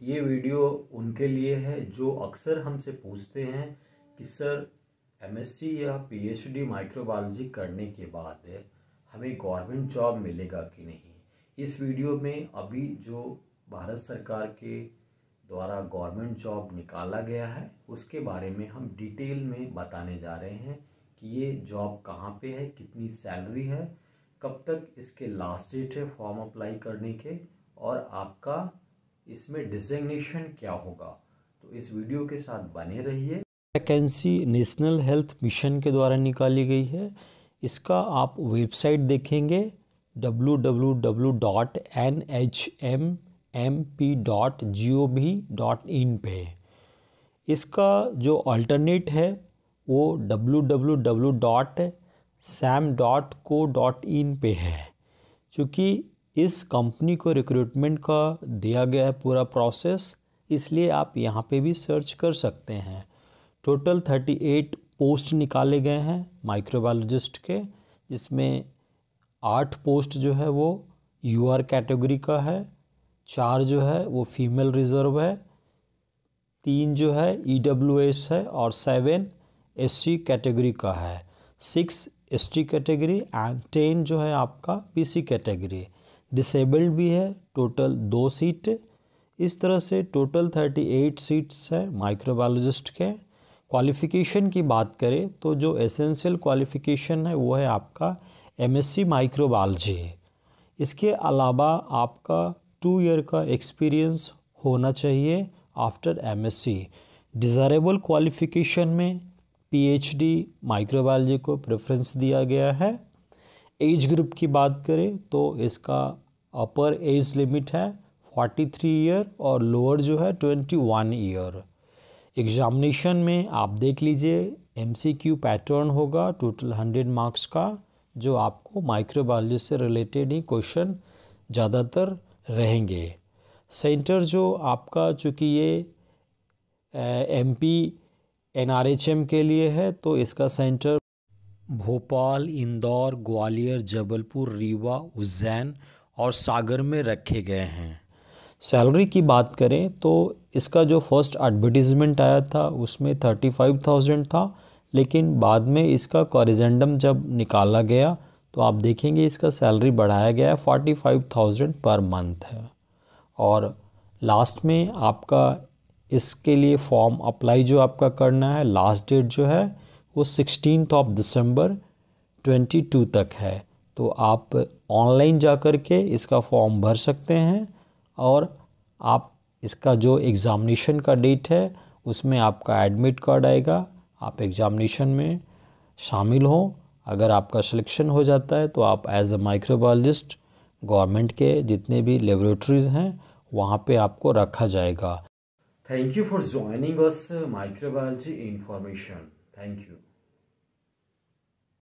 ये वीडियो उनके लिए है जो अक्सर हमसे पूछते हैं कि सर एमएससी या पीएचडी माइक्रोबायोलॉजी करने के बाद हमें गवर्नमेंट जॉब मिलेगा कि नहीं इस वीडियो में अभी जो भारत सरकार के द्वारा गवर्नमेंट जॉब निकाला गया है उसके बारे में हम डिटेल में बताने जा रहे हैं कि ये जॉब कहाँ पे है कितनी सैलरी है कब तक इसके लास्ट डेट है फॉर्म अप्लाई करने के और आपका इसमें डिजाइनेशन क्या होगा तो इस वीडियो के साथ बने रहिए वैकेंसी नेशनल हेल्थ मिशन के द्वारा निकाली गई है इसका आप वेबसाइट देखेंगे www.nhmmp.gov.in पे इसका जो अल्टरनेट है वो www.sam.co.in पे है क्योंकि इस कंपनी को रिक्रूटमेंट का दिया गया है पूरा प्रोसेस इसलिए आप यहाँ पे भी सर्च कर सकते हैं टोटल थर्टी एट पोस्ट निकाले गए हैं माइक्रोबायोलॉजिस्ट के जिसमें आठ पोस्ट जो है वो यू आर कैटेगरी का है चार जो है वो फीमेल रिज़र्व है तीन जो है ई डब्ल्यू एस है और सेवन एस सी कैटेगरी का है six S T category and ten जो है आपका पी सी कैटेगरी डिसेबल्ड भी है टोटल दो सीट इस तरह से टोटल थर्टी एट सीट्स है माइक्रोबायोलॉजिस्ट के क्वालिफ़िकेशन की बात करें तो जो एसेंशियल क्वालिफ़िकेशन है वो है आपका एमएससी माइक्रोबायोलॉजी इसके अलावा आपका टू ईयर का एक्सपीरियंस होना चाहिए आफ्टर एमएससी डिज़ायरेबल क्वालिफ़िकेशन में पीएचडी माइक्रोबायोलॉजी को प्रेफरेंस दिया गया है एज ग्रुप की बात करें तो इसका अपर एज लिमिट है 43 ईयर और लोअर जो है 21 ईयर एग्जामिनेशन में आप देख लीजिए एमसीक्यू पैटर्न होगा टोटल 100 मार्क्स का जो आपको माइक्रोबायोलॉजी से रिलेटेड ही क्वेश्चन ज़्यादातर रहेंगे सेंटर जो आपका चूँकि ये एमपी एनआरएचएम के लिए है तो इसका सेंटर भोपाल इंदौर ग्वालियर जबलपुर रीवा उज्जैन और सागर में रखे गए हैं सैलरी की बात करें तो इसका जो फर्स्ट एडवर्टीज़मेंट आया था उसमें थर्टी फाइव थाउजेंड था लेकिन बाद में इसका कॉरिजेंडम जब निकाला गया तो आप देखेंगे इसका सैलरी बढ़ाया गया है forty five thousand per month है और लास्ट में आपका इसके लिए फॉर्म अप्लाई जो आपका करना है लास्ट डेट जो है वो सिक्सटीन ऑफ दिसंबर 22 तक है तो आप ऑनलाइन जा कर के इसका फॉर्म भर सकते हैं और आप इसका जो एग्ज़ामिनेशन का डेट है उसमें आपका एडमिट कार्ड आएगा आप एग्ज़ामिनेशन में शामिल हों अगर आपका सिलेक्शन हो जाता है तो आप एज अ माइक्रोबायोलॉजिस्ट गवर्नमेंट के जितने भी लेबोरेटरीज हैं वहाँ पे आपको रखा जाएगा thank you for joining us microbiology information Thank you.